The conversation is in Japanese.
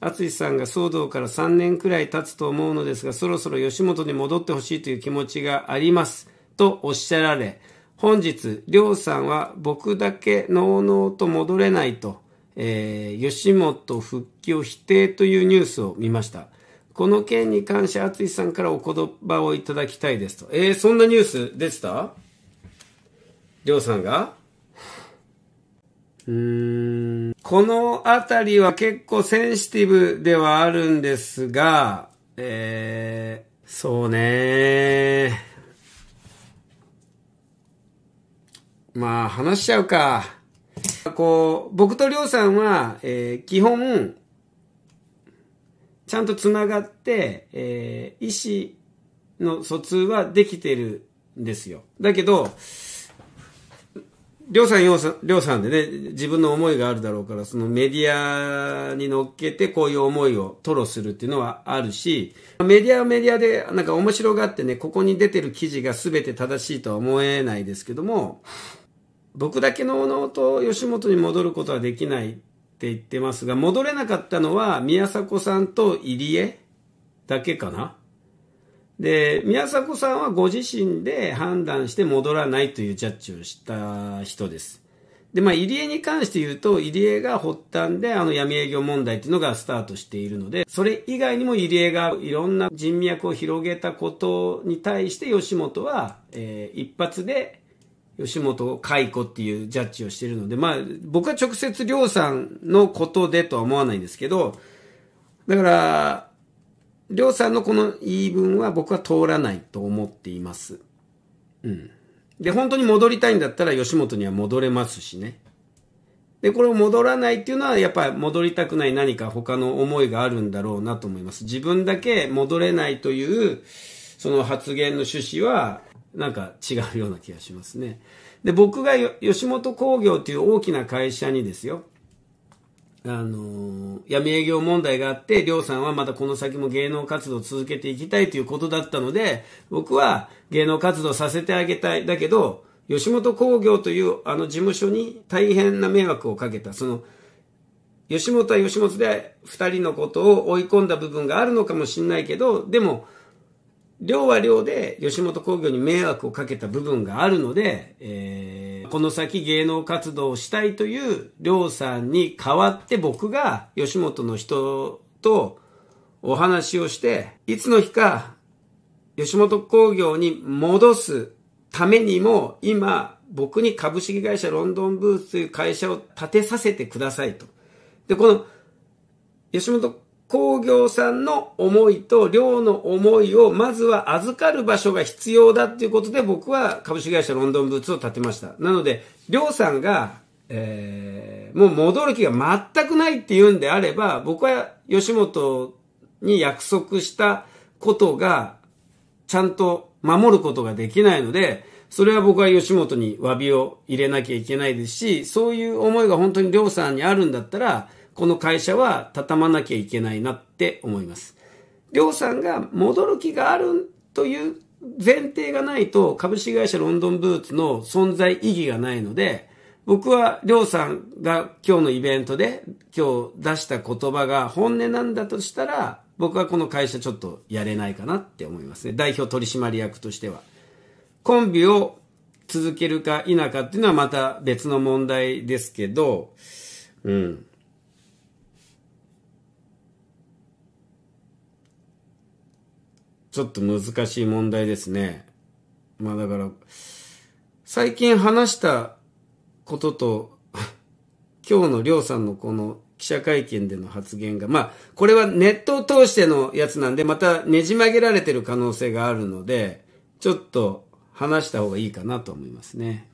淳さんが騒動から3年くらい経つと思うのですが、そろそろ吉本に戻ってほしいという気持ちがあります。とおっしゃられ、本日、りょうさんは僕だけのうのうと戻れないと、えー、吉本復帰を否定というニュースを見ました。この件に関して淳さんからお言葉をいただきたいですと。えー、そんなニュースでしたりょうさんがうんこのあたりは結構センシティブではあるんですが、えー、そうねまあ話しちゃうか。こう、僕とりょうさんは、えー、基本、ちゃんと繋がって、えー、意思の疎通はできてるんですよ。だけど、りょうさん、ようさん、りょうさんでね、自分の思いがあるだろうから、そのメディアに乗っけてこういう思いを吐露するっていうのはあるし、メディアはメディアでなんか面白がってね、ここに出てる記事が全て正しいとは思えないですけども、僕だけの能と吉本に戻ることはできないって言ってますが、戻れなかったのは宮迫さんと入江だけかなで、宮迫さんはご自身で判断して戻らないというジャッジをした人です。で、まあ、入江に関して言うと、入江が発端で、あの、闇営業問題っていうのがスタートしているので、それ以外にも入江がいろんな人脈を広げたことに対して、吉本は、えー、一発で、吉本解雇っていうジャッジをしているので、まあ、僕は直接、りょうさんのことでとは思わないんですけど、だから、りょうさんのこの言い分は僕は通らないと思っています。うん。で、本当に戻りたいんだったら吉本には戻れますしね。で、これを戻らないっていうのは、やっぱり戻りたくない何か他の思いがあるんだろうなと思います。自分だけ戻れないという、その発言の趣旨は、なんか違うような気がしますね。で、僕が吉本興業っていう大きな会社にですよ、あの闇営業問題があって、りょうさんはまたこの先も芸能活動を続けていきたいということだったので、僕は芸能活動させてあげたい。だけど、吉本興業というあの事務所に大変な迷惑をかけた。その、吉本は吉本で二人のことを追い込んだ部分があるのかもしれないけど、でも、りょうはりょうで吉本興業に迷惑をかけた部分があるので、えーこの先芸能活動をしたいというりょうさんに代わって僕が吉本の人とお話をして、いつの日か吉本興業に戻すためにも今僕に株式会社ロンドンブーツという会社を建てさせてくださいと。で、この吉本工業さんの思いと量の思いをまずは預かる場所が必要だっていうことで僕は株式会社ロンドンブーツを建てました。なので、うさんが、えー、もう戻る気が全くないって言うんであれば、僕は吉本に約束したことがちゃんと守ることができないので、それは僕は吉本に詫びを入れなきゃいけないですし、そういう思いが本当にうさんにあるんだったら、この会社は畳まなきゃいけないなって思います。りょうさんが戻る気があるという前提がないと株式会社ロンドンブーツの存在意義がないので、僕はりょうさんが今日のイベントで今日出した言葉が本音なんだとしたら、僕はこの会社ちょっとやれないかなって思いますね。代表取締役としては。コンビを続けるか否かっていうのはまた別の問題ですけど、うん。ちょっと難しい問題ですね。まあだから、最近話したことと、今日のりょうさんのこの記者会見での発言が、まあ、これはネットを通してのやつなんで、またねじ曲げられてる可能性があるので、ちょっと話した方がいいかなと思いますね。